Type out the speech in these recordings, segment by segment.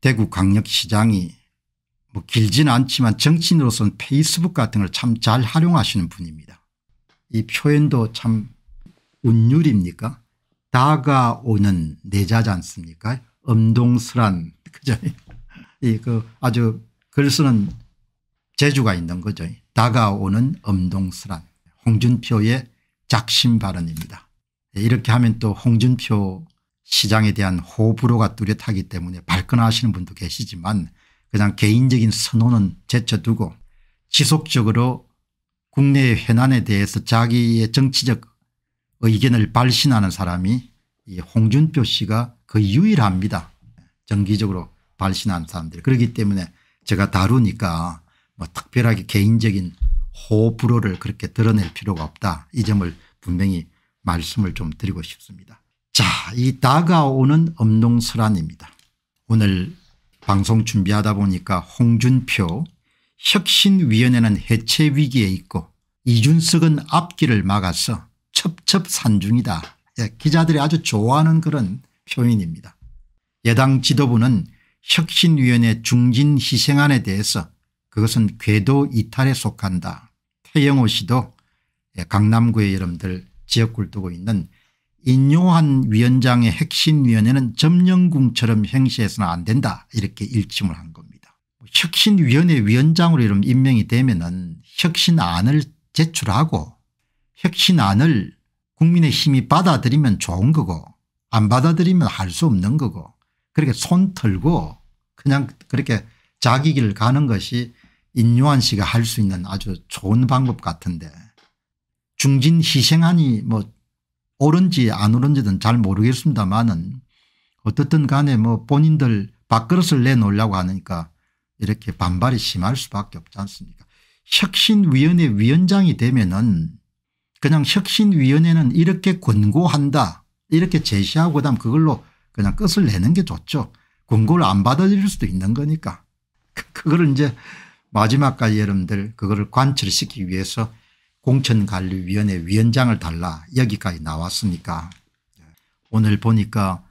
대구광역시장이 뭐 길지는 않지만 정치인으로서는 페이스북 같은 걸 참 잘 활용하시는 분입니다. 이 표현도 참 운율입니까 다가오는 내자지 않습니까 엄동스란 그죠 이그 아주 글 쓰는 재주가 있는 거죠 다가오는 엄동스란 홍준표의 작심 발언입니다. 이렇게 하면 또 홍준표 시장에 대한 호불호가 뚜렷하기 때문에 발끈하시는 분도 계시지만 그냥 개인적인 선호는 제쳐두고 지속적으로 국내의 현안에 대해서 자기의 정치적 의견을 발신하는 사람이 이 홍준표 씨가 그 유일합니다. 정기적으로 발신한 사람들. 그렇기 때문에 제가 다루니까 뭐 특별하게 개인적인 호불호를 그렇게 드러낼 필요가 없다. 이 점을 분명히 말씀을 좀 드리고 싶습니다. 자, 이 다가오는 엄동설안입니다. 오늘 방송 준비하다 보니까 홍준표 혁신위원회는 해체 위기에 있고 이준석은 앞길을 막아서 첩첩산중이다. 예, 기자들이 아주 좋아하는 그런 표현입니다. 예당 지도부는 혁신위원회 중진 희생안에 대해서 그것은 궤도 이탈에 속한다. 태영호 씨도 예, 강남구에 여러분들 지역구를 두고 있는 인용한 위원장의 혁신위원회는 점령궁처럼 행시해서는 안 된다 이렇게 일침을 한 겁니다. 혁신위원회 위원장으로 이름 임명이 되면 은 혁신안을 제출하고 혁신안을 국민의힘이 받아들이면 좋은 거고 안 받아들이면 할 수 없는 거고 그렇게 손 털고 그냥 그렇게 자기 길을 가는 것이 인요한 씨가 할 수 있는 아주 좋은 방법 같은데 중진 희생안이 뭐 옳은지 안 옳은지는 잘 모르겠습니다만은 어떻든 간에 뭐 본인들 밥그릇을 내놓으려고 하니까 이렇게 반발이 심할 수밖에 없지 않습니까 혁신위원회 위원장이 되면은 그냥 혁신위원회는 이렇게 권고한다 이렇게 제시하고 그다음 그걸로 그냥 끝을 내는 게 좋죠. 권고를 안 받아들일 수도 있는 거니까. 그, 그거를 이제 마지막까지 여러분들 그거를 관철시키기 위해서 공천관리위원회 위원장을 달라 여기까지 나왔으니까 오늘 보니까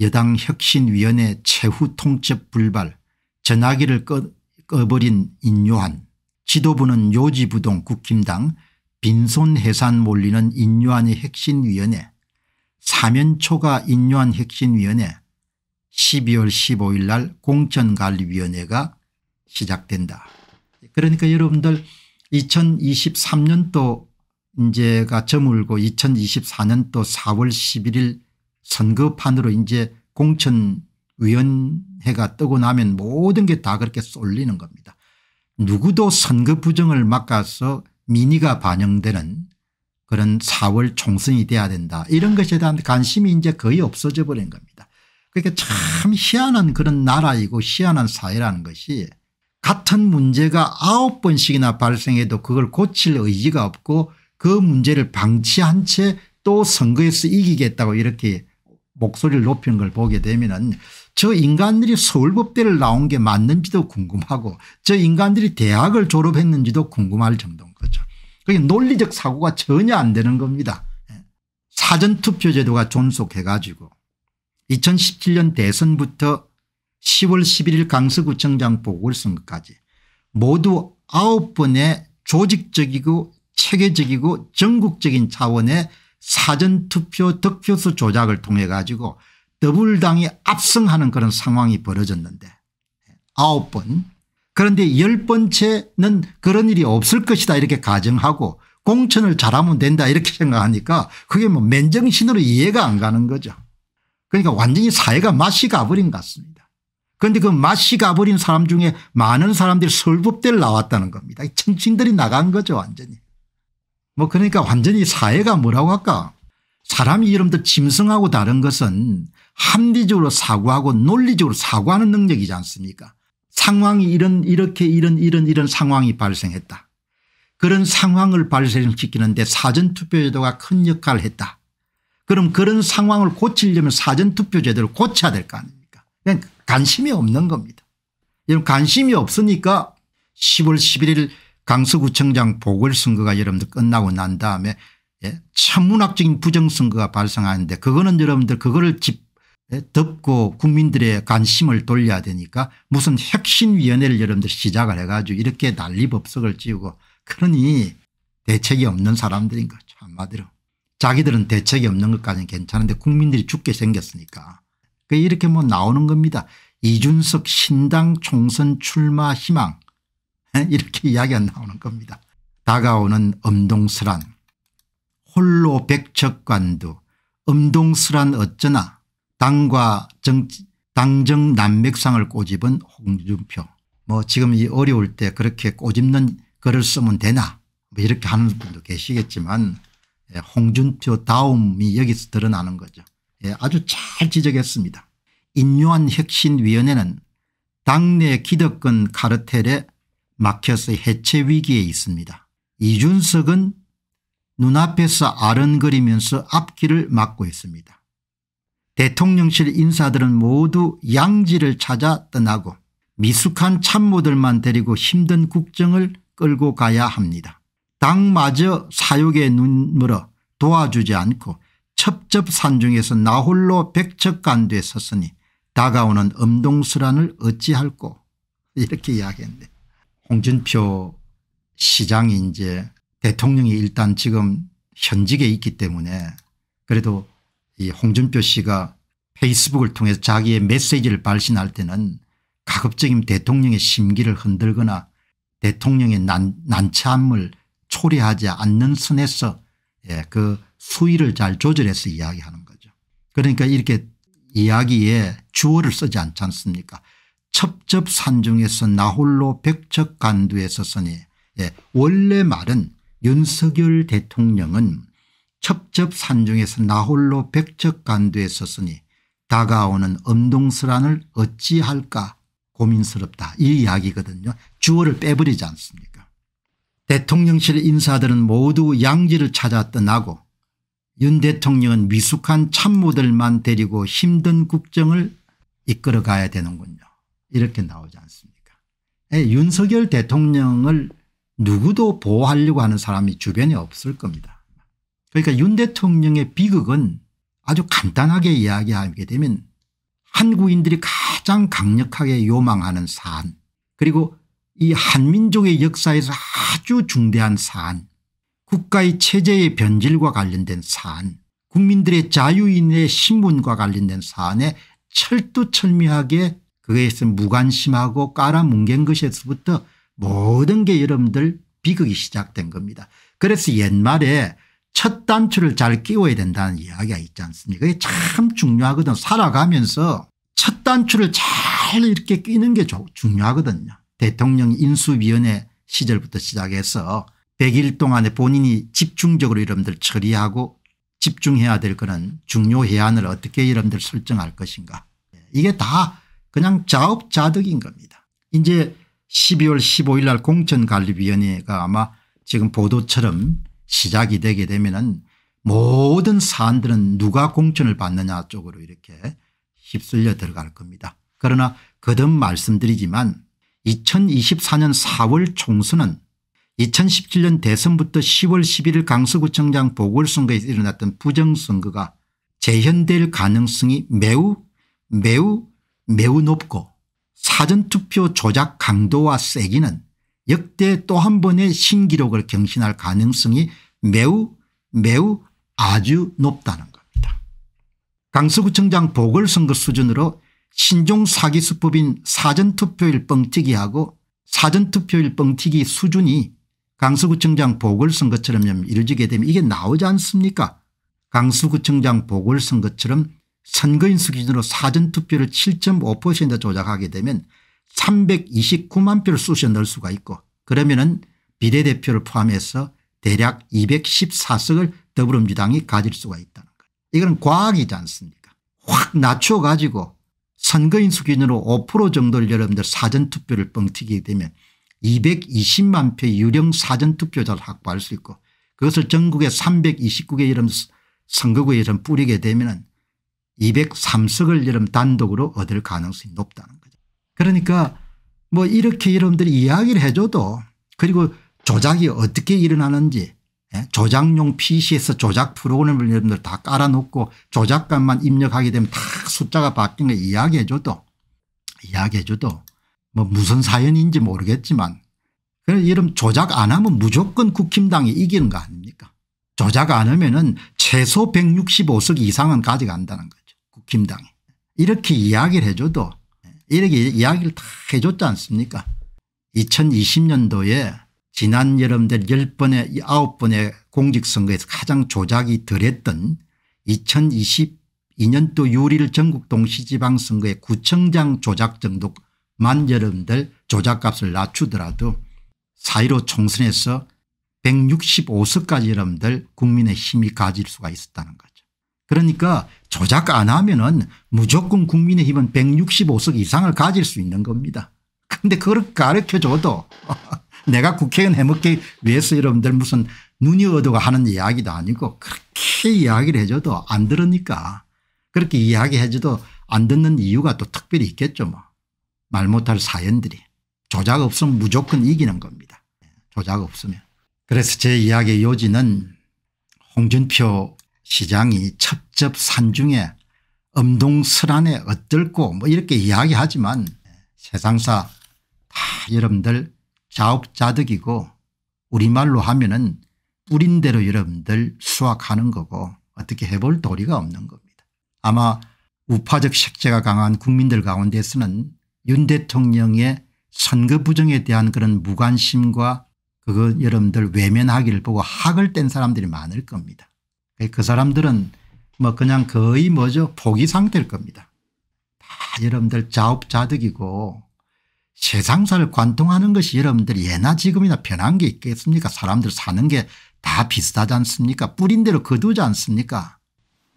여당 혁신위원회 최후 통첩 불발 전화기를 꺼, 꺼버린 인요한 지도부는 요지부동 국힘당 빈손해산 몰리는 인요한의 혁신위원회 사면초가 인요한 혁신위원회 12월 15일 날 공천관리위원회가 시작된다. 그러니까 여러분들 2023년도 이제가 저물고 2024년도 4월 11일 선거판으로 이제 공천위원회가 뜨고 나면 모든 게 다 그렇게 쏠리는 겁니다. 누구도 선거 부정을 막아서 민의가 반영되는 그런 4월 총선이 돼야 된다 이런 것에 대한 관심이 이제 거의 없어져 버린 겁니다. 그러니까 참 희한한 그런 나라이고 희한한 사회라는 것이 같은 문제가 아홉 번씩이나 발생해도 그걸 고칠 의지가 없고 그 문제를 방치한 채 또 선거에서 이기겠다고 이렇게 목소리를 높이는 걸 보게 되면 은저 인간들이 서울법대를 나온 게 맞는지도 궁금하고 저 인간들이 대학을 졸업했는지도 궁금할 정도인 거죠. 그게 논리적 사고가 전혀 안 되는 겁니다. 예. 사전투표 제도가 존속해 가지고 2017년 대선부터 10월 11일 강서구청장 보궐선거까지 모두 9번의 조직적이고 체계적이고 전국적인 차원의 사전투표 득표수 조작을 통해 가지고 더불당이 압승하는 그런 상황이 벌어졌는데 9번 그런데 1 0번째는 그런 일이 없을 것이다 이렇게 가정하고 공천을 잘하면 된다 이렇게 생각하니까 그게 뭐 맨정신으로 이해가 안 가는 거죠. 그러니까 완전히 사회가 맛이 가버린 것 같습니다. 그런데 그 맛이 가버린 사람 중에 많은 사람들이 설법대를 나왔다는 겁니다. 청신들이 나간 거죠 완전히. 뭐 그러니까 완전히 사회가 뭐라고 할까 사람이 이름도 짐승하고 다른 것은 합리적으로 사고하고 논리적으로 사고하는 능력이지 않습니까 상황이 이런 이렇게 이런 이런 이런 상황이 발생했다. 그런 상황을 발생시키는데 사전투표제도가 큰 역할을 했다. 그럼 그런 상황을 고치려면 사전투표제도를 고쳐야 될 거 아닙니까 그냥 관심이 없는 겁니다. 여러분 관심이 없으니까 10월 11일 강서구청장 보궐선거가 여러분들 끝나고 난 다음에 예? 천문학적인 부정선거가 발생하는데 그거는 여러분들 그거를 집 예, 덮고 국민들의 관심을 돌려야 되니까 무슨 혁신위원회를 여러분들 시작을 해가지고 이렇게 난리법석을 찌우고 그러니 대책이 없는 사람들인 거죠 한마디로. 자기들은 대책이 없는 것까지는 괜찮은데 국민들이 죽게 생겼으니까 그 이렇게 뭐 나오는 겁니다. 이준석 신당 총선 출마 희망 이렇게 이야기가 나오는 겁니다. 다가오는 엄동스란 홀로 백척관도 엄동스란 어쩌나 당과 정, 당정 난맥상을 꼬집은 홍준표 뭐 지금 이 어려울 때 그렇게 꼬집는 글을 쓰면 되나 뭐 이렇게 하는 분도 계시겠지만 예, 홍준표 다움이 여기서 드러나는 거죠. 예, 아주 잘 지적했습니다. 인요한 혁신위원회는 당내 기득권 카르텔에 막혀서 해체 위기에 있습니다. 이준석은 눈앞에서 아른거리면서 앞길을 막고 있습니다. 대통령실 인사들은 모두 양지를 찾아 떠나고 미숙한 참모들만 데리고 힘든 국정을 끌고 가야 합니다. 당마저 사욕에 눈물어 도와주지 않고 첩첩산 중에서 나홀로 백척간두에 섰으니 다가오는 엄동수란을 어찌할꼬 이렇게 이야기했는데 홍준표 시장이 이제 대통령이 일단 지금 현직에 있기 때문에 그래도 이 홍준표 씨가 페이스북을 통해서 자기의 메시지를 발신할 때는 가급적이면 대통령의 심기를 흔들거나 대통령의 난, 난처함을 초래하지 않는 선에서 예, 그 수위를 잘 조절해서 이야기하는 거죠. 그러니까 이렇게 이야기에 주어를 쓰지 않지 않습니까 첩첩산중에서 나홀로 백척간두에 서서니 예, 원래 말은 윤석열 대통령은 첩첩산중에서 나홀로 백척간두에 서서니 다가오는 엄동설안을 어찌할까 고민스럽다 이 이야기거든요. 주어를 빼버리지 않습니까 대통령실 인사들은 모두 양지를 찾아 떠나고 윤 대통령은 미숙한 참모들만 데리고 힘든 국정을 이끌어가야 되는군요. 이렇게 나오지 않습니까 예, 윤석열 대통령을 누구도 보호하려고 하는 사람이 주변에 없을 겁니다. 그러니까 윤 대통령의 비극은 아주 간단하게 이야기하게 되면 한국인들이 가장 강력하게 요망하는 사안 그리고 이 한민족의 역사에서 아주 중대한 사안 국가의 체제의 변질과 관련된 사안 국민들의 자유인의 신분과 관련된 사안에 철두철미하게 그것에 무관심하고 깔아뭉갠 것에서부터 모든 게 여러분들 비극이 시작된 겁니다. 그래서 옛말에 첫 단추를 잘 끼워야 된다는 이야기가 있지 않습니까 그게 참 중요하거든 살아가면서 첫 단추를 잘 이렇게 끼는 게 중요하거든요. 대통령 인수위원회 시절부터 시작해서 100일 동안에 본인이 집중적으로 여러분들 처리하고 집중해야 될 것은 중요 해안을 어떻게 여러분들 설정할 것인가 이게 다 그냥 자업자득인 겁니다. 이제 12월 15일 날 공천관리위원회가 아마 지금 보도처럼 시작이 되게 되면은 모든 사안들은 누가 공천을 받느냐 쪽으로 이렇게 휩쓸려 들어갈 겁니다. 그러나 거듭 말씀드리지만 2024년 4월 총선은 2017년 대선부터 10월 11일 강서구청장 보궐선거에서 일어났던 부정선거가 재현될 가능성이 매우 매우 매우 높고 사전투표 조작 강도와 세기는 역대 또 한 번의 신기록을 경신할 가능성이 매우 매우 아주 높다는 겁니다. 강서구청장 보궐선거 수준으로 신종 사기수법인 사전투표일 뻥튀기하고 사전투표일 뻥튀기 수준이 강서구청장 보궐선거처럼 이루어지게 되면 이게 나오지 않습니까 강서구청장 보궐선거처럼 선거인 수 기준으로 사전투표를 7.5% 조작하게 되면 329만 표를 쑤셔 넣을 수가 있고 그러면은 비례대표를 포함해서 대략 214석을 더불어민주당이 가질 수가 있다는 거 이건 과학이지 않습니까 확 낮춰 가지고 선거인 수 기준으로 5% 정도를 여러분들 사전투표를 뻥튀기게 되면 220만 표 유령 사전투표자를 확보할 수 있고 그것을 전국의 329개 이름 선거구에 이름 뿌리게 되면 203석을 이름 단독으로 얻을 가능성이 높다는 거죠. 그러니까 뭐 이렇게 여러분들이 이야기를 해줘도 그리고 조작이 어떻게 일어나는지 예, 조작용 PC에서 조작 프로그램을 여러분들 다 깔아놓고 조작값만 입력하게 되면 다 숫자가 바뀐 걸 이야기해줘도 이야기해줘도 뭐 무슨 사연인지 모르겠지만 그런 이름 조작 안 하면 무조건 국힘당이 이기는 거 아닙니까 조작 안 하면 은 최소 165석 이상은 가져간다는 거죠 국힘당이 이렇게 이야기를 해줘도 이렇게 이야기를 다 해줬지 않습니까 2020년도에 지난 여름들 10번에 9번의 공직선거에서 가장 조작이 덜했던 2022년도 유를 전국 동시지방선거의 구청장 조작 정도 만 여러분들 조작값을 낮추더라도 4.15 총선에서 165석까지 여러분들 국민의 힘이 가질 수가 있었다는 거죠. 그러니까 조작 안 하면 은 무조건 국민의 힘은 165석 이상을 가질 수 있는 겁니다. 근데 그걸 가르쳐줘도 내가 국회의원 해먹기 위해서 여러분들 무슨 눈이 어두워 하는 이야기도 아니고 그렇게 이야기를 해줘도 안 들으니까 그렇게 이야기해줘도 안 듣는 이유가 또 특별히 있겠죠 뭐. 말 못할 사연들이 조작 없으면 무조건 이기는 겁니다. 조작 없으면. 그래서 제 이야기의 요지는 홍준표 시장이 첩첩산중에 엄동설안에 어떨고 뭐 이렇게 이야기하지만 세상사 다 여러분들 자업자득이고 우리말로 하면 은 뿌린 대로 여러분들 수확하는 거고 어떻게 해볼 도리가 없는 겁니다. 아마 우파적 색채가 강한 국민들 가운데서는 윤 대통령의 선거 부정에 대한 그런 무관심과 그거 여러분들 외면하기를 보고 학을 뗀 사람들이 많을 겁니다. 그 사람들은 뭐 그냥 거의 뭐죠 포기 상태일 겁니다. 다 여러분들 자업자득이고 세상사를 관통하는 것이 여러분들 예나 지금이나 변한 게 있겠습니까 사람들 사는 게 다 비슷하지 않습니까 뿌린대로 거두지 않습니까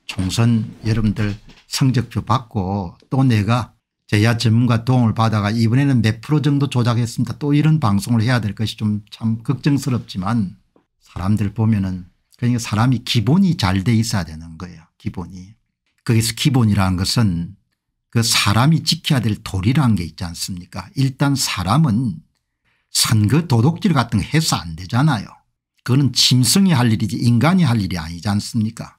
총선 여러분들 성적표 받고 또 내가 제야 전문가 도움을 받아가 이번에는 몇 프로 정도 조작했습니다. 또 이런 방송을 해야 될 것이 좀 참 걱정스럽지만 사람들 보면은 그러니까 사람이 기본이 잘 돼 있어야 되는 거예요. 기본이. 거기서 기본이라는 것은 그 사람이 지켜야 될 도리라는 게 있지 않습니까 일단 사람은 선거 도둑질 같은 거 해서 안 되잖아요. 그거는 짐승이 할 일이지 인간이 할 일이 아니지 않습니까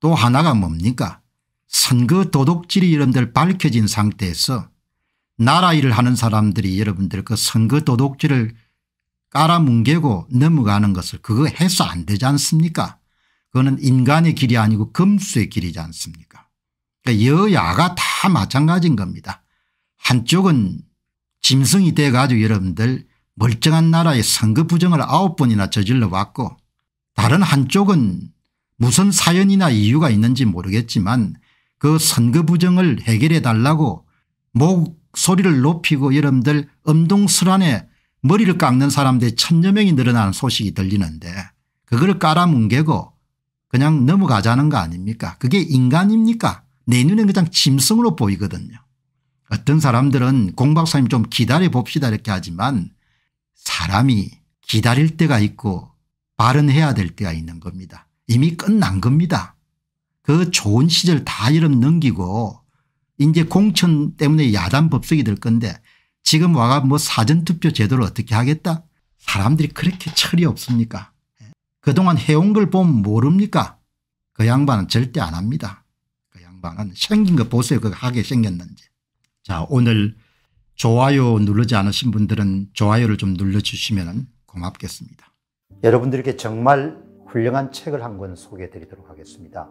또 하나가 뭡니까 선거 도둑질이 여러분들 밝혀진 상태에서 나라 일을 하는 사람들이 여러분들 그 선거 도둑질을 깔아뭉개고 넘어가는 것을 그거 해서 안 되지 않습니까 그거는 인간의 길이 아니고 금수의 길이지 않습니까 그러니까 여야가 다 마찬가지인 겁니다. 한쪽은 짐승이 돼 가지고 여러분들 멀쩡한 나라의 선거 부정을 아홉 번이나 저질러 왔고 다른 한쪽은 무슨 사연이나 이유가 있는지 모르겠지만 그 선거 부정을 해결해 달라고 목소리를 높이고 여러분들 엄동설안에 머리를 깎는 사람들이 천여 명이 늘어나는 소식이 들리는데 그걸 깔아뭉개고 그냥 넘어가자는 거 아닙니까 그게 인간입니까 내 눈엔 그냥 짐승으로 보이거든요. 어떤 사람들은 공박사님 좀 기다려 봅시다 이렇게 하지만 사람이 기다릴 때가 있고 발언해야 될 때가 있는 겁니다. 이미 끝난 겁니다. 그 좋은 시절 다 이름 넘기고 이제 공천 때문에 야단 법석이 될 건데 지금 와가 뭐 사전투표 제도를 어떻게 하겠다 사람들이 그렇게 철이 없습니까 그동안 해온 걸 보면 모릅니까 그 양반은 절대 안 합니다 그 양반은 생긴 거 보세요 그거 하게 생겼는지 자 오늘 좋아요 누르지 않으신 분들은 좋아요를 좀 눌러주시면 고맙겠습니다 여러분들께 정말 훌륭한 책을 한 권 소개해 드리도록 하겠습니다